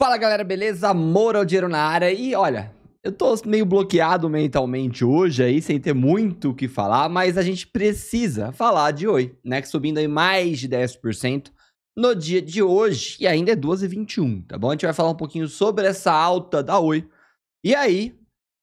Fala galera, beleza? Amor ao dinheiro na área e olha, eu tô meio bloqueado mentalmente hoje aí, sem ter muito o que falar, mas a gente precisa falar de oi, né? Que subindo aí mais de 10% no dia de hoje e ainda é 12 h 21 tá bom? A gente vai falar um pouquinho sobre essa alta da oi. E aí,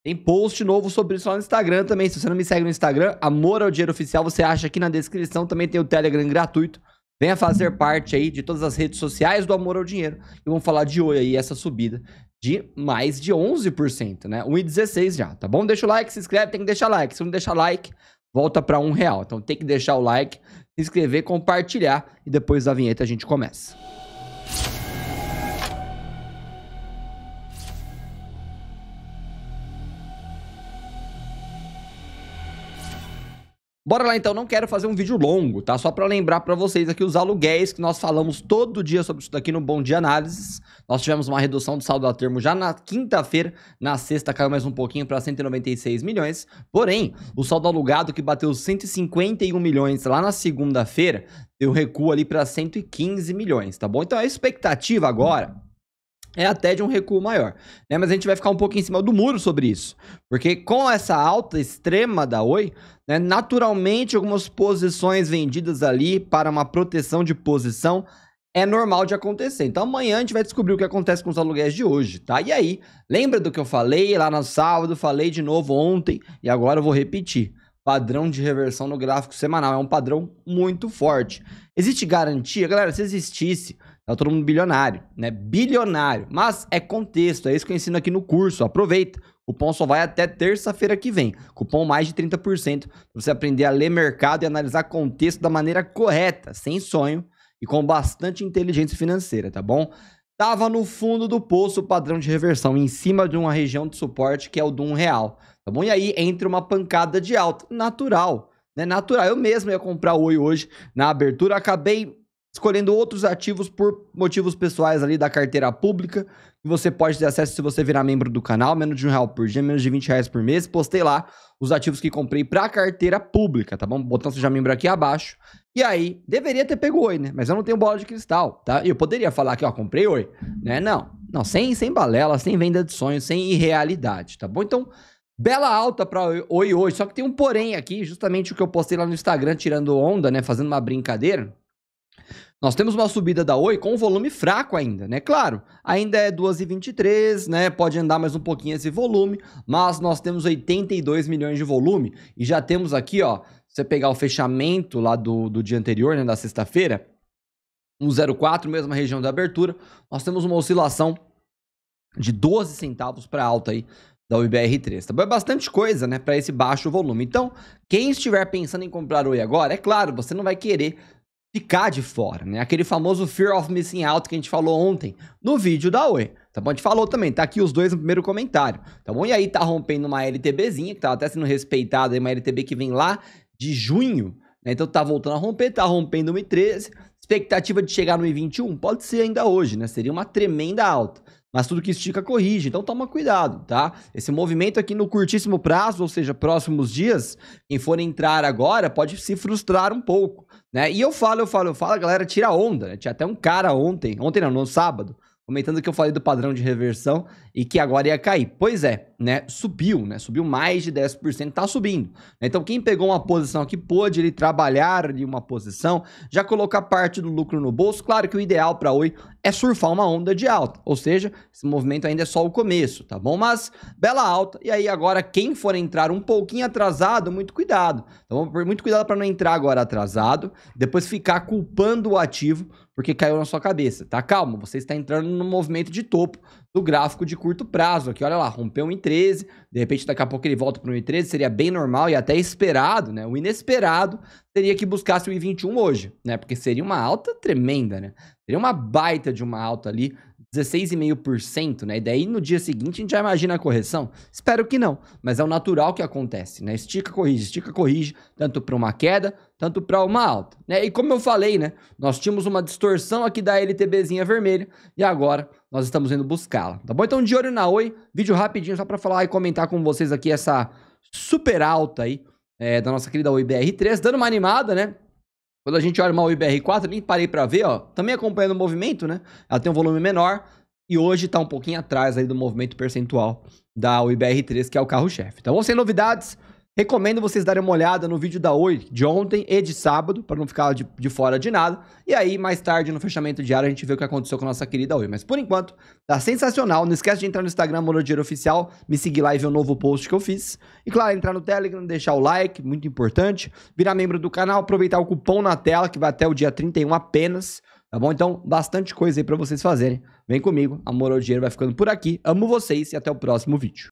tem post novo sobre isso lá no Instagram também. Se você não me segue no Instagram, Amor ao Dinheiro Oficial, você acha aqui na descrição. Também tem o Telegram gratuito. Venha fazer parte aí de todas as redes sociais do Amor ao Dinheiro. E vamos falar de hoje aí essa subida de mais de 11%, né? 1,16 já, tá bom? Deixa o like, se inscreve, tem que deixar like. Se não deixar like, volta para um real. Então tem que deixar o like, se inscrever, compartilhar e depois da vinheta a gente começa. Bora lá então, não quero fazer um vídeo longo, tá? Só para lembrar para vocês aqui os aluguéis que nós falamos todo dia sobre isso daqui no Bom Dia Análises. Nós tivemos uma redução do saldo a termo já na quinta-feira, na sexta caiu mais um pouquinho para 196 milhões. Porém, o saldo alugado que bateu 151 milhões lá na segunda-feira, deu recuo ali para 115 milhões, tá bom? Então a é expectativa agora é até de um recuo maior. Né? Mas a gente vai ficar um pouco em cima do muro sobre isso. Porque com essa alta extrema da Oi, né, naturalmente algumas posições vendidas ali para uma proteção de posição é normal de acontecer. Então amanhã a gente vai descobrir o que acontece com os aluguéis de hoje, tá? E aí, lembra do que eu falei lá no sábado, falei de novo ontem e agora eu vou repetir. Padrão de reversão no gráfico semanal é um padrão muito forte. Existe garantia? Galera, se existisse, Tá todo mundo bilionário, né? Bilionário. Mas é contexto, é isso que eu ensino aqui no curso. Aproveita. O cupom só vai até terça-feira que vem. Cupom mais de 30% para você aprender a ler mercado e analisar contexto da maneira correta, sem sonho e com bastante inteligência financeira, tá bom? Tava no fundo do poço o padrão de reversão, em cima de uma região de suporte que é o do um real, tá bom? E aí entra uma pancada de alta, natural, né? Natural. Eu mesmo ia comprar o oi hoje na abertura, acabei escolhendo outros ativos por motivos pessoais ali da carteira pública. você pode ter acesso se você virar membro do canal, menos de um real por dia, menos de 20 reais por mês. Postei lá os ativos que comprei para carteira pública, tá bom? Botão seja é membro aqui abaixo. E aí, deveria ter pego oi, né? Mas eu não tenho bola de cristal, tá? Eu poderia falar que, ó, comprei oi, né? Não, não, sem, sem balela, sem venda de sonhos, sem irrealidade, tá bom? Então, Bela alta para oi hoje, só que tem um porém aqui, justamente o que eu postei lá no Instagram tirando onda, né, fazendo uma brincadeira. Nós temos uma subida da Oi com um volume fraco ainda, né? Claro, ainda é 2,23, né? Pode andar mais um pouquinho esse volume, mas nós temos 82 milhões de volume e já temos aqui, ó, você pegar o fechamento lá do, do dia anterior, né, da sexta-feira, 1,04, mesma região da abertura, nós temos uma oscilação de 12 centavos para alta aí da UBR3. Tá bom? É bastante coisa, né, para esse baixo volume. Então, quem estiver pensando em comprar Oi agora, é claro, você não vai querer ficar de fora, né? Aquele famoso fear of missing out que a gente falou ontem no vídeo da Oi. Tá bom? A gente falou também, tá aqui os dois no primeiro comentário, tá bom? E aí tá rompendo uma LTBzinha, que tá até sendo respeitada, uma LTB que vem lá de junho, né? Então tá voltando a romper, tá rompendo uma 13 Expectativa de chegar no I21 pode ser ainda hoje, né? Seria uma tremenda alta. Mas tudo que estica corrige, então toma cuidado, tá? Esse movimento aqui no curtíssimo prazo, ou seja, próximos dias, quem for entrar agora pode se frustrar um pouco, né? E eu falo, eu falo, eu falo, galera tira onda, né? Tinha até um cara ontem, ontem não, no sábado, comentando que eu falei do padrão de reversão e que agora ia cair. Pois é, né? Subiu, né? Subiu mais de 10%, tá subindo. Né? Então, quem pegou uma posição que pôde ele trabalhar ali uma posição, já colocar parte do lucro no bolso. Claro que o ideal para oi é surfar uma onda de alta, ou seja, esse movimento ainda é só o começo, tá bom? Mas bela alta. E aí agora quem for entrar um pouquinho atrasado, muito cuidado. Então, muito cuidado para não entrar agora atrasado, depois ficar culpando o ativo porque caiu na sua cabeça, tá? Calma, você está entrando no movimento de topo do gráfico de curto prazo aqui. Olha lá, rompeu 1,13, de repente daqui a pouco ele volta para o 1,13, seria bem normal e até esperado, né? O inesperado seria que buscasse o I21 hoje, né? Porque seria uma alta tremenda, né? Seria uma baita de uma alta ali 16,5%, né? E daí no dia seguinte a gente já imagina a correção? Espero que não, mas é o natural que acontece, né? Estica, corrige, estica, corrige, tanto para uma queda, tanto para uma alta, né? E como eu falei, né? Nós tínhamos uma distorção aqui da LTBzinha vermelha e agora nós estamos indo buscá-la, tá bom? Então de olho na Oi, vídeo rapidinho só para falar e comentar com vocês aqui essa super alta aí é, da nossa querida Oi BR3, dando uma animada, né? Quando a gente olha uma ibr 4 nem parei para ver, ó, também acompanhando o movimento, né? Ela tem um volume menor e hoje está um pouquinho atrás aí do movimento percentual da ibr 3 que é o carro-chefe. Então, vão ser novidades. Recomendo vocês darem uma olhada no vídeo da Oi de ontem e de sábado, para não ficar de, de, fora de nada. E aí, mais tarde, no fechamento diário, a gente vê o que aconteceu com a nossa querida Oi. Mas por enquanto, tá sensacional. Não esquece de entrar no Instagram, Moro Oficial, me seguir lá e ver o novo post que eu fiz. E claro, entrar no Telegram, deixar o like, muito importante. Virar membro do canal, aproveitar o cupom na tela, que vai até o dia 31 apenas. Tá bom? Então, bastante coisa aí para vocês fazerem. Vem comigo, Amor ao Dinheiro vai ficando por aqui. Amo vocês e até o próximo vídeo.